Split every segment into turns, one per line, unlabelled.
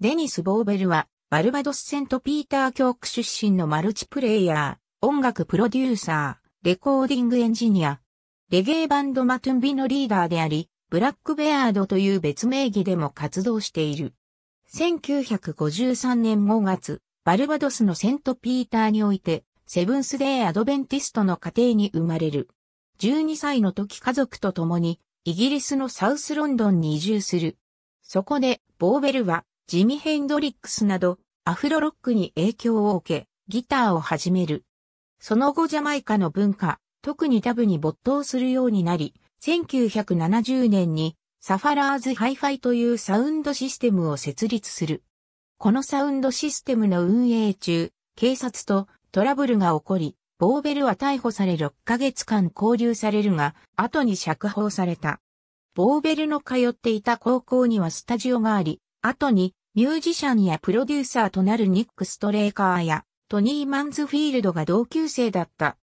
デニス・ボーベルは、バルバドスセント・ピーター教区出身のマルチプレイヤー、音楽プロデューサー、レコーディングエンジニア、レゲエバンドマトゥンビのリーダーであり、ブラックベアードという別名義でも活動している。1953年5月、バルバドスのセントピーターにおいて、セブンスデーアドベンティストの家庭に生まれる。12歳の時家族と共に、イギリスのサウスロンドンに移住する。そこで、ボーベルは、ジミ・ヘンドリックスなど、アフロロックに影響を受け、ギターを始める。その後ジャマイカの文化、特にダブに没頭するようになり、1970年にサファラーズハイファイというサウンドシステムを設立する。このサウンドシステムの運営中、警察とトラブルが起こり、ボーベルは逮捕され6ヶ月間拘留されるが、後に釈放された。ボーベルの通っていた高校にはスタジオがあり、後にミュージシャンやプロデューサーとなるニック・ストレーカーやトニー・マンズフィールドが同級生だった。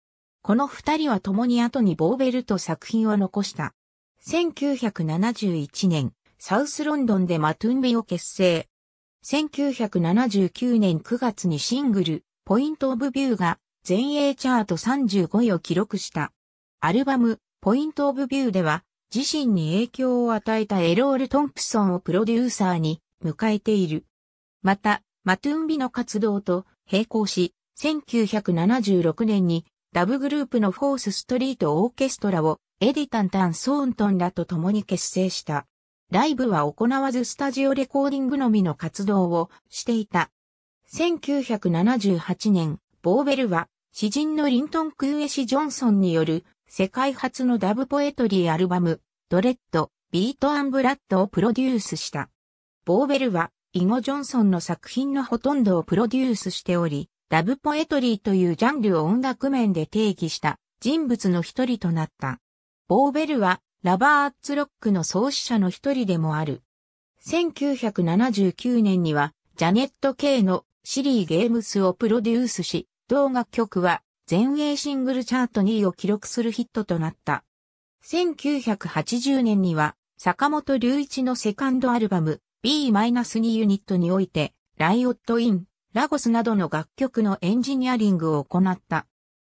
この二人は共に後にボーベルと作品を残した。1971年、サウスロンドンでマトゥンビを結成。1979年9月にシングル、ポイントオブビューが全英チャート35位を記録した。アルバム、ポイントオブビューでは、自身に影響を与えたエロール・トンプソンをプロデューサーに迎えている。また、マトゥンビの活動と並行し、1976年にダブグループのフォースストリートオーケストラをエディタン・タン・ソーントンらと共に結成した。ライブは行わずスタジオレコーディングのみの活動をしていた。1978年、ボーベルは詩人のリントン・クーエシ・ジョンソンによる世界初のダブポエトリーアルバム、ドレッド、ビート・アン・ブラッドをプロデュースした。ボーベルは、イゴ・ジョンソンの作品のほとんどをプロデュースしており、ラブポエトリーというジャンルを音楽面で定義した人物の一人となった。ボーベルは、ラバーッツロックの創始者の一人でもある。1979年には、ジャネット・ケイのシリー・ゲームスをプロデュースし、同楽曲は全英シングルチャート2位を記録するヒットとなった。1980年には坂本隆一のセカンドアルバム B-2 ユニットにおいて、ライオットイン、ラゴスなどの楽曲のエンジニアリングを行った。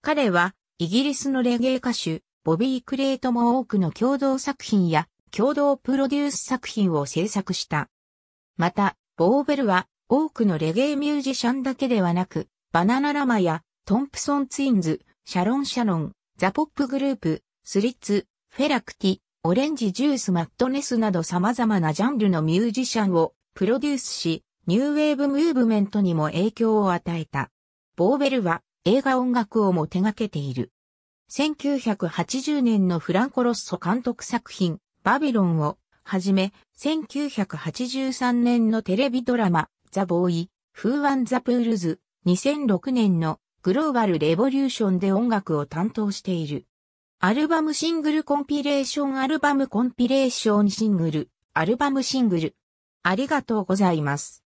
彼は、イギリスのレゲエ歌手、ボビー・クレイとも多くの共同作品や共同プロデュース作品を制作した。また、ボーベルは多くのレゲエミュージシャンだけではなく、バナナラマやトンプソンツインズ、シャロン・シャロン、ザ・ポップグループ、スリッツ、フェラクティ、オレンジジュースマットネスなど様々なジャンルのミュージシャンをプロデュースし、ニューウェーブムーブメントにも影響を与えた。ボーベルは映画音楽をも手掛けている。1980年のフランコ・ロッソ監督作品、バビロンをはじめ、1983年のテレビドラマ、ザ・ボーイ、フーワン・ザ・プールズ、2006年のグローバル・レボリューションで音楽を担当している。アルバムシングルコンピレーションアルバムコンピレーションシングル、アルバムシングル。ありがとうございます。